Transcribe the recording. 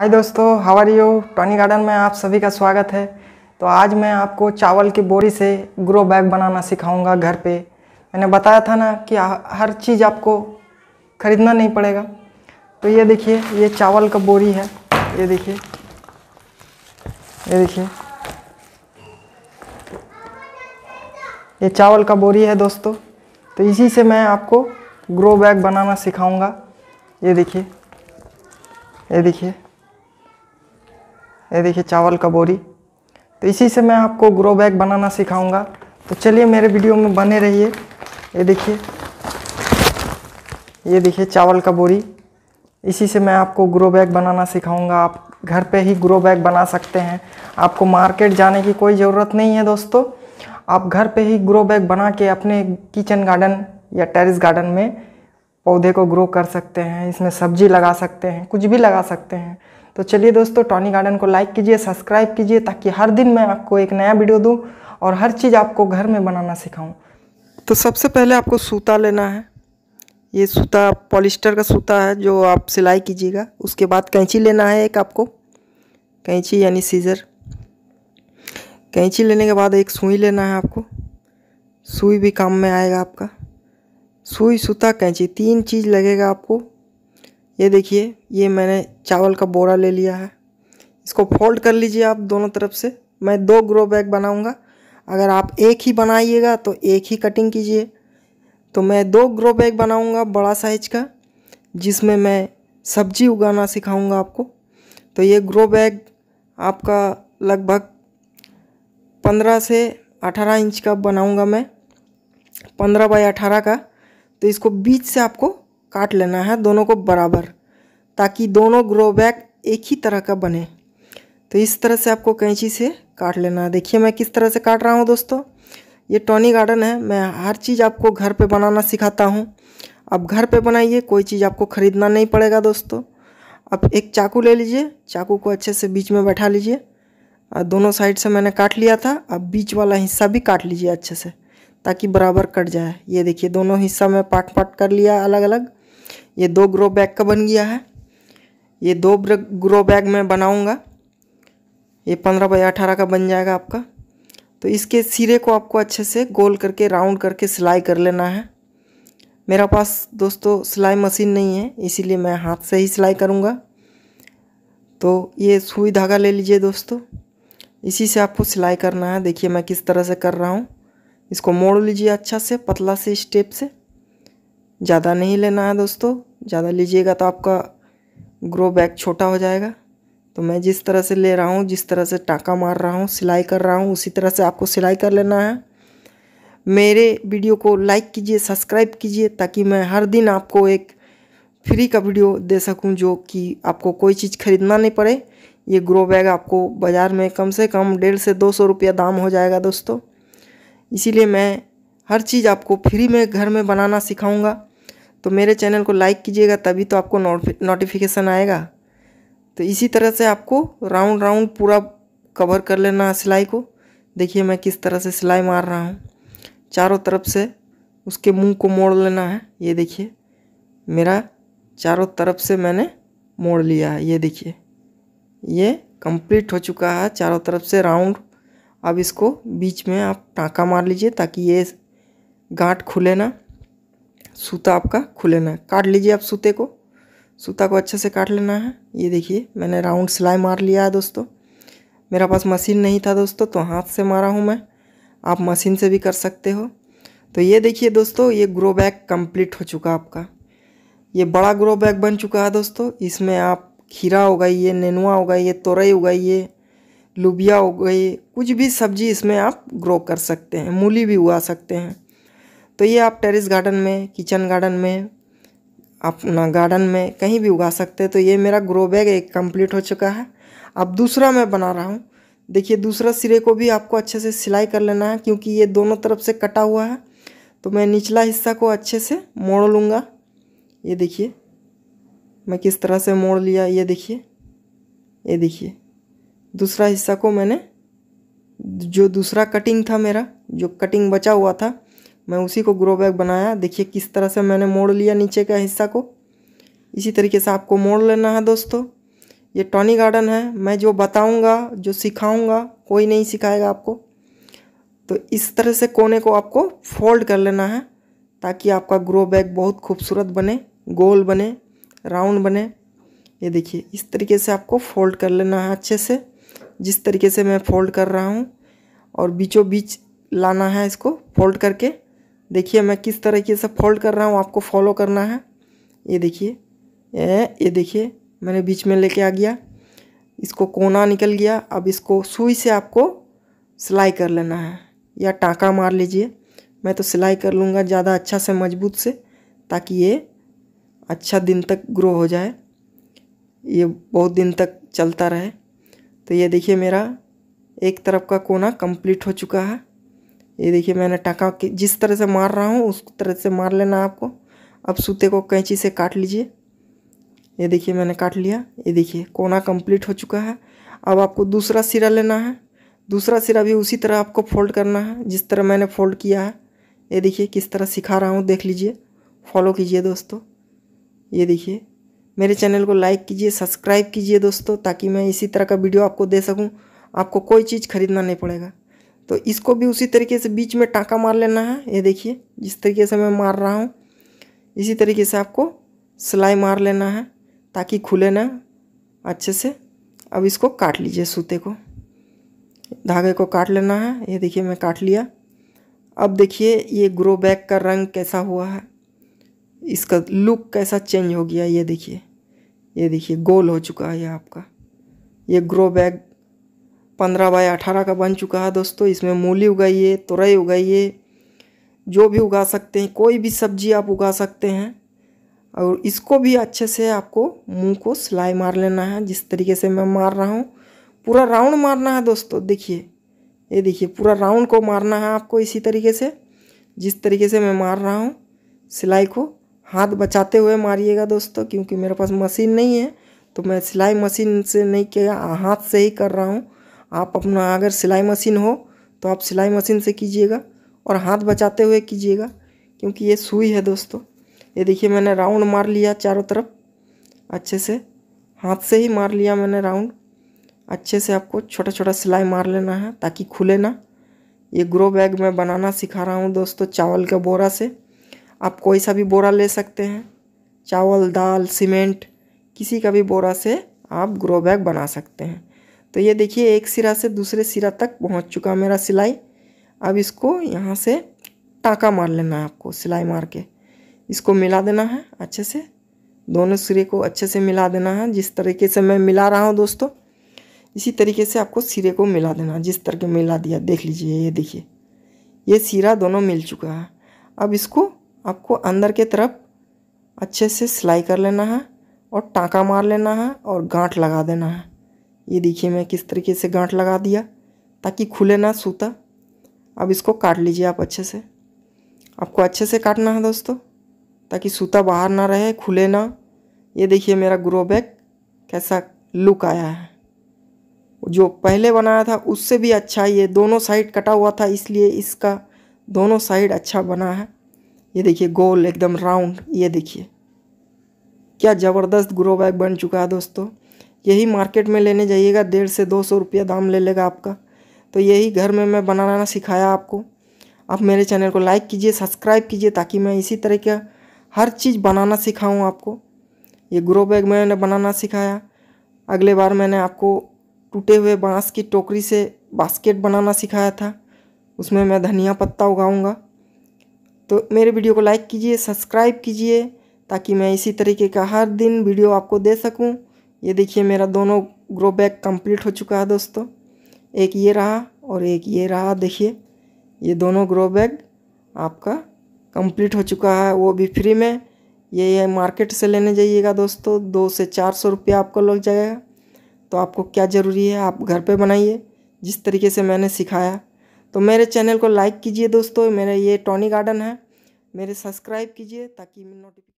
हाय दोस्तों how are you Tony garden में आप सभी का स्वागत है तो आज मैं आपको चावल की बोरी से ग्रो बैग बनाना सिखाऊंगा घर पे मैंने बताया था ना कि हर चीज़ आपको ख़रीदना नहीं पड़ेगा तो ये देखिए ये चावल का बोरी है ये देखिए ये देखिए ये चावल का बोरी है दोस्तों तो इसी से मैं आपको ग्रो बैग बनाना सिखाऊँगा ये देखिए ये देखिए ये देखिए चावल का बोरी तो इसी से मैं आपको ग्रो बैग बनाना सिखाऊंगा तो चलिए मेरे वीडियो में बने रहिए ये देखिए ये देखिए चावल का बोरी इसी से मैं आपको ग्रो बैग बनाना सिखाऊंगा आप घर पे ही ग्रो बैग बना सकते हैं आपको मार्केट जाने की कोई ज़रूरत नहीं है दोस्तों आप घर पे ही ग्रो बैग बना के अपने किचन गार्डन या टेरिस गार्डन में पौधे को ग्रो कर सकते हैं इसमें सब्जी लगा सकते हैं कुछ भी लगा सकते हैं तो चलिए दोस्तों टॉनी गार्डन को लाइक कीजिए सब्सक्राइब कीजिए ताकि हर दिन मैं आपको एक नया वीडियो दूँ और हर चीज़ आपको घर में बनाना सिखाऊँ तो सबसे पहले आपको सूता लेना है ये सूता पॉलिस्टर का सूता है जो आप सिलाई कीजिएगा उसके बाद कैंची लेना है एक आपको कैंची यानी सीज़र कैंची लेने के बाद एक सुई लेना है आपको सुई भी काम में आएगा आपका सुई सूता कैंची तीन चीज़ लगेगा आपको ये देखिए ये मैंने चावल का बोरा ले लिया है इसको फोल्ड कर लीजिए आप दोनों तरफ से मैं दो ग्रो बैग बनाऊँगा अगर आप एक ही बनाइएगा तो एक ही कटिंग कीजिए तो मैं दो ग्रो बैग बनाऊँगा बड़ा साइज का जिसमें मैं सब्जी उगाना सिखाऊंगा आपको तो ये ग्रो बैग आपका लगभग पंद्रह से अठारह इंच का बनाऊँगा मैं पंद्रह बाई अठारह का तो इसको बीच से आपको काट लेना है दोनों को बराबर ताकि दोनों ग्रो बैक एक ही तरह का बने तो इस तरह से आपको कैंची से काट लेना है देखिए मैं किस तरह से काट रहा हूँ दोस्तों ये टॉनी गार्डन है मैं हर चीज़ आपको घर पे बनाना सिखाता हूँ आप घर पे बनाइए कोई चीज़ आपको ख़रीदना नहीं पड़ेगा दोस्तों आप एक चाकू ले लीजिए चाकू को अच्छे से बीच में बैठा लीजिए और दोनों साइड से मैंने काट लिया था अब बीच वाला हिस्सा भी काट लीजिए अच्छे से ताकि बराबर कट जाए ये देखिए दोनों हिस्सा में पाट पाट कर लिया अलग अलग ये दो ग्रो बैग का बन गया है ये दो ग्रो बैग मैं बनाऊंगा ये पंद्रह बाई अठारह का बन जाएगा आपका तो इसके सिरे को आपको अच्छे से गोल करके राउंड करके सिलाई कर लेना है मेरा पास दोस्तों सिलाई मशीन नहीं है इसीलिए मैं हाथ से ही सिलाई करूँगा तो ये सुई धागा ले लीजिए दोस्तों इसी से आपको सिलाई करना है देखिए मैं किस तरह से कर रहा हूँ इसको मोड़ लीजिए अच्छा से पतला से स्टेप से ज़्यादा नहीं लेना है दोस्तों ज़्यादा लीजिएगा तो आपका ग्रो बैग छोटा हो जाएगा तो मैं जिस तरह से ले रहा हूँ जिस तरह से टाँका मार रहा हूँ सिलाई कर रहा हूँ उसी तरह से आपको सिलाई कर लेना है मेरे वीडियो को लाइक कीजिए सब्सक्राइब कीजिए ताकि मैं हर दिन आपको एक फ्री का वीडियो दे सकूं जो कि आपको कोई चीज़ खरीदना नहीं पड़े ये ग्रो बैग आपको बाज़ार में कम से कम डेढ़ से दो सौ रुपया दाम हो जाएगा दोस्तों इसीलिए मैं हर चीज़ आपको फ्री में घर में बनाना सिखाऊंगा तो मेरे चैनल को लाइक कीजिएगा तभी तो आपको नोटिफिकेशन आएगा तो इसी तरह से आपको राउंड राउंड पूरा कवर कर लेना है सिलाई को देखिए मैं किस तरह से सिलाई मार रहा हूँ चारों तरफ से उसके मुंह को मोड़ लेना है ये देखिए मेरा चारों तरफ से मैंने मोड़ लिया है ये देखिए ये कंप्लीट हो चुका है चारों तरफ से राउंड अब इसको बीच में आप टाँका मार लीजिए ताकि ये गांठ खुले ना सूता आपका खुलेना है काट लीजिए आप सूते को सूता को अच्छे से काट लेना है ये देखिए मैंने राउंड सिलाई मार लिया है दोस्तों मेरा पास मशीन नहीं था दोस्तों तो हाथ से मारा हूँ मैं आप मशीन से भी कर सकते हो तो ये देखिए दोस्तों ये ग्रो बैग कम्प्लीट हो चुका आपका ये बड़ा ग्रो बैग बन चुका है दोस्तों इसमें आप खीरा उगाइए नेनुआ उगाइए तोरई उगाइए लुबिया उगाइए कुछ भी सब्जी इसमें आप ग्रो कर सकते हैं मूली भी उगा सकते हैं तो ये आप टेरेस गार्डन में किचन गार्डन में अपना गार्डन में कहीं भी उगा सकते हैं तो ये मेरा ग्रो बैग एक कंप्लीट हो चुका है अब दूसरा मैं बना रहा हूँ देखिए दूसरा सिरे को भी आपको अच्छे से सिलाई कर लेना है क्योंकि ये दोनों तरफ से कटा हुआ है तो मैं निचला हिस्सा को अच्छे से मोड़ लूँगा ये देखिए मैं किस तरह से मोड़ लिया ये देखिए ये देखिए दूसरा हिस्सा को मैंने जो दूसरा कटिंग था मेरा जो कटिंग बचा हुआ था मैं उसी को ग्रो बैग बनाया देखिए किस तरह से मैंने मोड़ लिया नीचे का हिस्सा को इसी तरीके से आपको मोड़ लेना है दोस्तों ये टॉनी गार्डन है मैं जो बताऊंगा जो सिखाऊंगा कोई नहीं सिखाएगा आपको तो इस तरह से कोने को आपको फोल्ड कर लेना है ताकि आपका ग्रो बैग बहुत खूबसूरत बने गोल बने राउंड बने ये देखिए इस तरीके से आपको फोल्ड कर लेना है अच्छे से जिस तरीके से मैं फोल्ड कर रहा हूँ और बीचों बीच लाना है इसको फोल्ड करके देखिए मैं किस तरीके से फोल्ड कर रहा हूँ आपको फॉलो करना है ये देखिए ये देखिए मैंने बीच में लेके आ गया इसको कोना निकल गया अब इसको सुई से आपको सिलाई कर लेना है या टाँका मार लीजिए मैं तो सिलाई कर लूँगा ज़्यादा अच्छा से मजबूत से ताकि ये अच्छा दिन तक ग्रो हो जाए ये बहुत दिन तक चलता रहे तो ये देखिए मेरा एक तरफ का कोना कंप्लीट हो चुका है ये देखिए मैंने टका जिस तरह से मार रहा हूँ उस तरह से मार लेना आपको अब सूते को कैंची से काट लीजिए ये देखिए मैंने काट लिया ये देखिए कोना कंप्लीट हो चुका है अब आपको दूसरा सिरा लेना है दूसरा सिरा भी उसी तरह आपको फोल्ड करना है जिस तरह मैंने फोल्ड किया है ये देखिए किस तरह सिखा रहा हूँ देख लीजिए फॉलो कीजिए दोस्तों ये देखिए मेरे चैनल को लाइक कीजिए सब्सक्राइब कीजिए दोस्तों ताकि मैं इसी तरह का वीडियो आपको दे सकूँ आपको कोई चीज़ खरीदना नहीं पड़ेगा तो इसको भी उसी तरीके से बीच में टाँका मार लेना है ये देखिए जिस तरीके से मैं मार रहा हूँ इसी तरीके से आपको सिलाई मार लेना है ताकि खुले ना अच्छे से अब इसको काट लीजिए सूते को धागे को काट लेना है ये देखिए मैं काट लिया अब देखिए ये ग्रो बैक का रंग कैसा हुआ है इसका लुक कैसा चेंज हो गया ये देखिए ये देखिए गोल हो चुका है ये आपका ये ग्रो बैग पंद्रह बाय अठारह का बन चुका है दोस्तों इसमें मूली उगाइए तुरई उगाइए जो भी उगा सकते हैं कोई भी सब्जी आप उगा सकते हैं और इसको भी अच्छे से आपको मुंह को सिलाई मार लेना है जिस तरीके से मैं मार रहा हूँ पूरा राउंड मारना है दोस्तों देखिए ये देखिए पूरा राउंड को मारना है आपको इसी तरीके से जिस तरीके से मैं मार रहा हूँ सिलाई को हाथ बचाते हुए मारिएगा दोस्तों क्योंकि मेरे पास मशीन नहीं है तो मैं सिलाई मशीन से नहीं किया हाथ से ही कर रहा हूँ आप अपना अगर सिलाई मशीन हो तो आप सिलाई मशीन से कीजिएगा और हाथ बचाते हुए कीजिएगा क्योंकि ये सुई है दोस्तों ये देखिए मैंने राउंड मार लिया चारों तरफ अच्छे से हाथ से ही मार लिया मैंने राउंड अच्छे से आपको छोटा छोटा सिलाई मार लेना है ताकि खुले ना ये ग्रो बैग मैं बनाना सिखा रहा हूँ दोस्तों चावल के बोरा से आप कोई सा भी बोरा ले सकते हैं चावल दाल सीमेंट किसी का भी बोरा से आप ग्रो बैग बना सकते हैं तो ये देखिए एक सिरा से दूसरे सिरा तक पहुंच चुका मेरा सिलाई अब इसको यहाँ से टाँका मार लेना है आपको सिलाई मार के इसको मिला देना है अच्छे से दोनों सिरे को अच्छे से मिला देना है जिस तरीके से मैं मिला रहा हूँ दोस्तों इसी तरीके से आपको सिरे को मिला देना है जिस तरह मिला दिया देख लीजिए ये देखिए ये सिरा दोनों मिल चुका है अब इसको आपको अंदर के तरफ अच्छे से सिलाई कर लेना है और टाँका मार लेना है और गांठ लगा देना है ये देखिए मैं किस तरीके से गांठ लगा दिया ताकि खुले ना सूता अब इसको काट लीजिए आप अच्छे से आपको अच्छे से काटना है दोस्तों ताकि सूता बाहर ना रहे खुले ना ये देखिए मेरा ग्रो बैग कैसा लुक आया है जो पहले बनाया था उससे भी अच्छा ये दोनों साइड कटा हुआ था इसलिए इसका दोनों साइड अच्छा बना है ये देखिए गोल एकदम राउंड ये देखिए क्या ज़बरदस्त ग्रो बैग बन चुका है दोस्तों यही मार्केट में लेने जाइएगा डेढ़ से दो सौ रुपया दाम ले लेगा आपका तो यही घर में मैं बनाना सिखाया आपको आप मेरे चैनल को लाइक कीजिए सब्सक्राइब कीजिए ताकि मैं इसी तरह का हर चीज़ बनाना सिखाऊँ आपको ये ग्रो बैग मैंने बनाना सिखाया अगले बार मैंने आपको टूटे हुए बांस की टोकरी से बास्केट बनाना सिखाया था उसमें मैं धनिया पत्ता उगाऊंगा तो मेरे वीडियो को लाइक कीजिए सब्सक्राइब कीजिए ताकि मैं इसी तरीके का हर दिन वीडियो आपको दे सकूं ये देखिए मेरा दोनों ग्रो बैग कंप्लीट हो चुका है दोस्तों एक ये रहा और एक ये रहा देखिए ये दोनों ग्रो बैग आपका कंप्लीट हो चुका है वो भी फ्री में ये, ये मार्केट से लेने जाइएगा दोस्तों दो से चार सौ रुपया आपको लग जाएगा तो आपको क्या ज़रूरी है आप घर पे बनाइए जिस तरीके से मैंने सिखाया तो मेरे चैनल को लाइक कीजिए दोस्तों मेरा ये टॉनी गार्डन है मेरे सब्सक्राइब कीजिए ताकि नोटिफिक